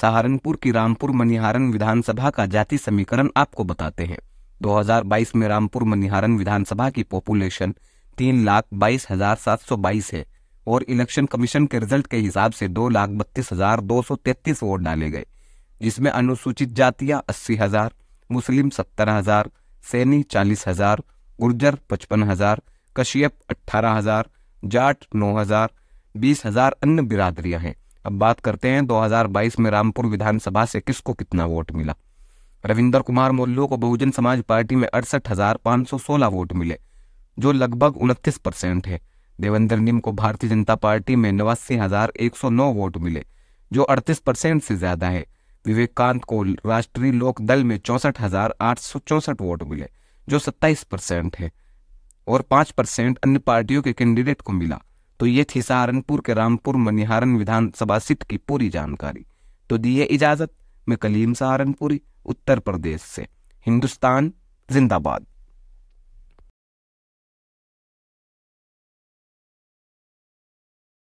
सहारनपुर की रामपुर मनिहारन विधानसभा का जाति समीकरण आपको बताते हैं 2022 में रामपुर मनिहारन विधानसभा की पॉपुलेशन तीन लाख बाईस हजार सात सौ बाईस है और इलेक्शन कमीशन के रिजल्ट के हिसाब से दो लाख बत्तीस हजार दो सौ तैतीस वोट डाले गए जिसमें अनुसूचित जातियां अस्सी हजार मुस्लिम सत्तर हजार सैनी चालीस हजार गुर्जर पचपन हजार कश्यप अट्ठारह हजार जाट नौ हजार बीस हजार अन्य बिरादरियां हैं अब बात करते हैं 2022 में रामपुर विधानसभा से किसको कितना वोट मिला रविंदर कुमार मोल्लो को बहुजन समाज पार्टी में अड़सठ हजार सौ सोलह वोट मिले जो लगभग उनतीस परसेंट है देवेंद्र निम को भारतीय जनता पार्टी में नवासी हजार एक सौ नौ वोट मिले जो अड़तीस परसेंट से ज्यादा है विवेकांत को राष्ट्रीय लोक दल में चौसठ हजार आठ सौ वोट मिले जो सत्ताईस परसेंट है और पांच परसेंट अन्य पार्टियों के कैंडिडेट को मिला तो ये थी सहारनपुर के रामपुर मनिहारन विधानसभा सीट की पूरी जानकारी तो दिए इजाज़त मैं कलीम सहारनपुरी उत्तर प्रदेश से हिंदुस्तान जिंदाबाद